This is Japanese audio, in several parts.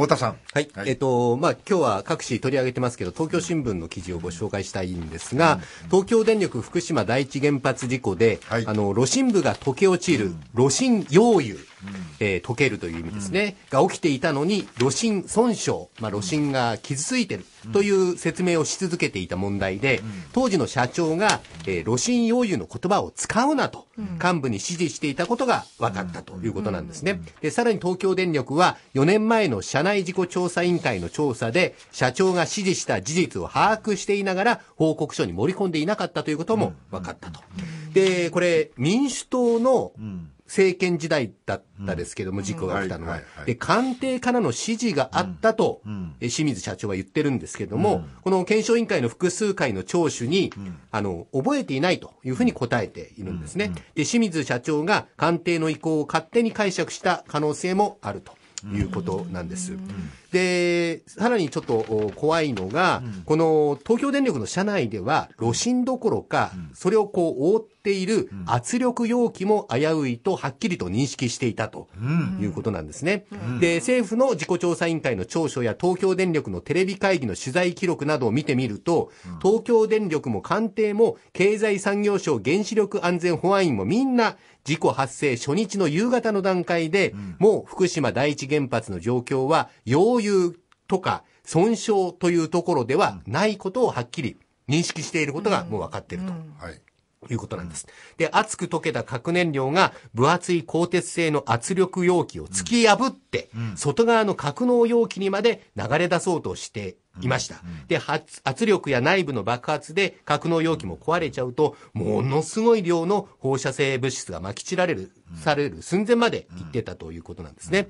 太田さん。はい。はい、えっ、と、まあ、今日は各紙取り上げてますけど、東京新聞の記事をご紹介したいんですが、うん、東京電力福島第一原発事故で、はい、あの、炉心部が溶け落ちる、炉心溶油。えー、溶けるという意味ですね、うん、が起きていたのに、炉心損傷、まあ、炉心が傷ついてるという説明をし続けていた問題で、当時の社長が、えー、炉心溶油の言葉を使うなと、幹部に指示していたことが分かったということなんですね。で、さらに東京電力は、4年前の社内事故調査委員会の調査で、社長が指示した事実を把握していながら、報告書に盛り込んでいなかったということも分かったと。うんで、これ、民主党の政権時代だったですけども、事故が起きたのは。で、官邸からの指示があったと、清水社長は言ってるんですけども、この検証委員会の複数回の聴取に、あの、覚えていないというふうに答えているんですね。で、清水社長が官邸の意向を勝手に解釈した可能性もあるということなんです。で、さらにちょっと怖いのが、うん、この東京電力の社内では、炉心どころか、それをこう覆っている圧力容器も危ういとはっきりと認識していたということなんですね。うん、で、政府の事故調査委員会の調書や東京電力のテレビ会議の取材記録などを見てみると、東京電力も官邸も経済産業省原子力安全保安院もみんな事故発生初日の夕方の段階で、もう福島第一原発の状況は有とか損傷というところではないことをはっきり認識していることがもう分かっていると。いうことなんです。で、熱く溶けた核燃料が分厚い鋼鉄製の圧力容器を突き破って、外側の格納容器にまで流れ出そうとしていました。で、圧力や内部の爆発で格納容器も壊れちゃうと、ものすごい量の放射性物質が撒き散られる、される寸前まで行ってたということなんですね。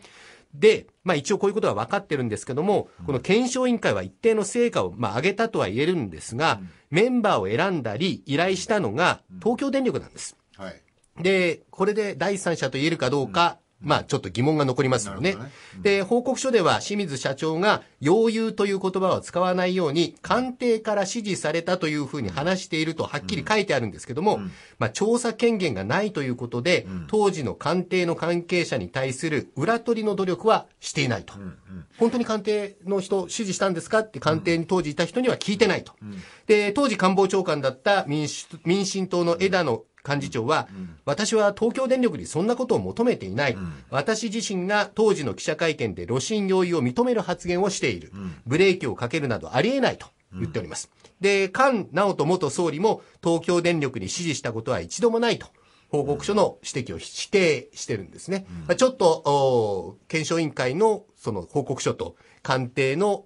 で、まあ一応こういうことは分かってるんですけども、この検証委員会は一定の成果を、まあ、上げたとは言えるんですが、メンバーを選んだり依頼したのが東京電力なんです。はい。で、これで第三者と言えるかどうか、まあ、ちょっと疑問が残りますよね。ねうん、で、報告書では清水社長が、要有という言葉を使わないように、官邸から指示されたというふうに話しているとはっきり書いてあるんですけども、うん、まあ、調査権限がないということで、当時の官邸の関係者に対する裏取りの努力はしていないと。本当に官邸の人指示したんですかって官邸に当時いた人には聞いてないと。で、当時官房長官だった民主民進党の枝野幹事長は、うん、私は東京電力にそんなことを求めていない、うん、私自身が当時の記者会見で露心容因を認める発言をしている、うん、ブレーキをかけるなどありえないと言っております。で、菅直人元総理も東京電力に指示したことは一度もないと。報告書の指摘を否定してるんですね。まあ、ちょっと、検証委員会のその報告書と官邸の、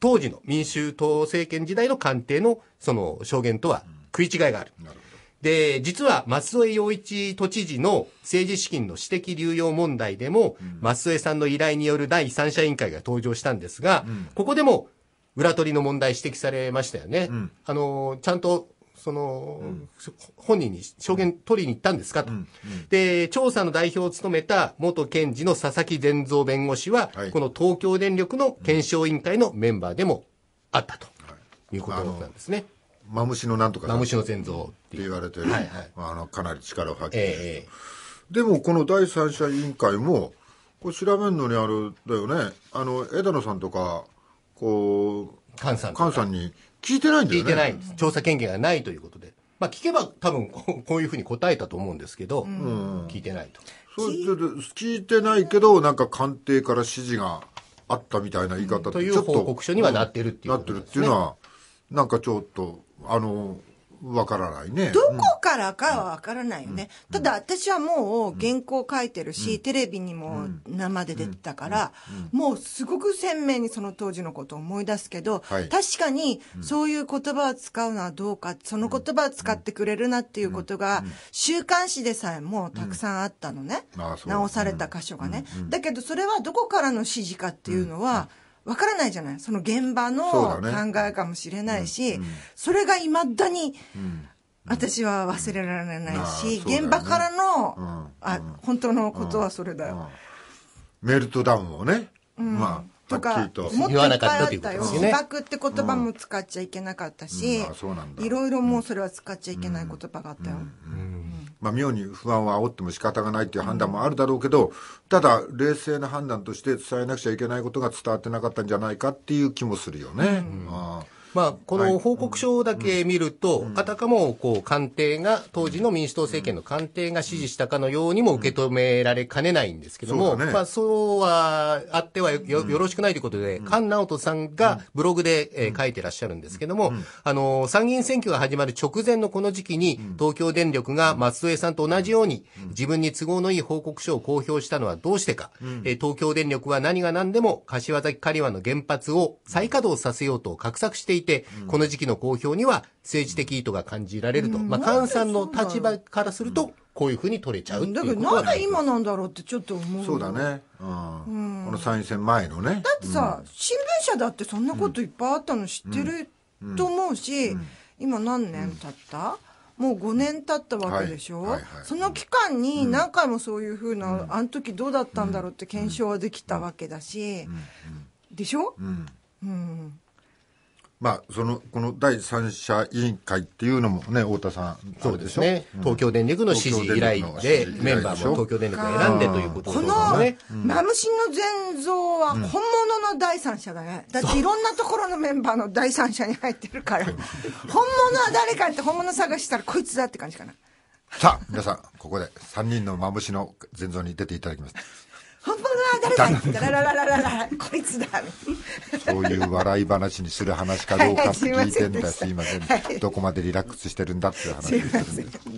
当時の民衆党政権時代の官邸のその証言とは食い違いがある。なるで、実は松江洋一都知事の政治資金の私的流用問題でも、うん、松江さんの依頼による第三者委員会が登場したんですが、うん、ここでも裏取りの問題指摘されましたよね。うん、あの、ちゃんと、その、本人に証言取りに行ったんですかと、で、調査の代表を務めた元検事の佐々木善三弁護士は、はい、この東京電力の検証委員会のメンバーでもあったということなんですね。マムシのなんとかマムシの全像って言われて、はいはい、あのかなり力を発揮してえー、でもこの第三者委員会もこれ調べるのにあれだよねあの枝野さんとかこう菅さん菅さんに聞いてないんだよね聞いてない調査権限がないということでまあ聞けば多分こういうふうに答えたと思うんですけど、うん、聞いてないとそう聞いてないけどなんか官邸から指示があったみたいな言い方、うん、という報告書にはなってるっていう、ねなってるっていうのはなんかちょっとあのわからないね。どこからかはわからないよね、うん、ただ私はもう原稿書いてるし、うん、テレビにも生で出てたから、もうすごく鮮明にその当時のことを思い出すけど、はい、確かにそういう言葉を使うのはどうか、その言葉を使ってくれるなっていうことが、週刊誌でさえもたくさんあったのね。直された箇所がね。だけどそれはどこからの指示かっていうのは、わからないじゃないその現場の考えかもしれないし、そねうんうん、それがいまだに、私は忘れられないし、ね、現場からの、あ本当のことはそれだよ、メルトダウンをね、まあとか、もっといっぱいあったよ。自爆って言葉も使っちゃいけなかったし、いろいろもうそれは使っちゃいけない言葉があったよ。うんまあ、妙に不安を煽っても仕方がないっていう判断もあるだろうけど、ただ、冷静な判断として伝えなくちゃいけないことが伝わってなかったんじゃないかっていう気もするよね。うん、まあ、この報告書だけ見ると、あたかもこう官邸が、当時の民主党政権の官邸が支持したかのようにも受け止められかねないんですけども、まあ、そうはあってはよよろしくないということで、菅直人さんがブログで、えー、書いてらっしゃるんですけども、あの参議院選挙が始まる直前のこの時期に、東京電力が松江さんと同じように、自分に都合のいい報告書を公表したのはどうしてか、え東京電力は何が何でも、柏崎刈羽の原発を再稼働させようと画策していたて、この時期の公表には政治的意図が感じられると。まあ、菅さんの立場からすると、こういうふうに取れちゃうだけど、なんで今なんだろうってちょっと思う。そうだね。うん。この参院選前のね。だってさ、新聞社だってそんなこといっぱいあったの知ってると思うし、今何年経ったもう5年経ったわけでしょ、その期間に何回もそういうふうな、あの時どうだったんだろうって検証はできたわけだし、でしょ、うんまあ、そのこの第三者委員会っていうのもね、太田さん、そうですね、うん、東京電力の支持依頼で、メンバーも東京電力を選んでということで、このマムシの全像は本物の第三者だね、だっていろんなところのメンバーの第三者に入ってるから、本物は誰かって本物探したら、こいつだって感じかな。さあ、皆さん、ここで3人のマムシの全像に出ていただきます。本物誰だこいつだそういう笑い話にする話かどうかって聞いてんだすいませんどこまでリラックスしてるんだっていう話です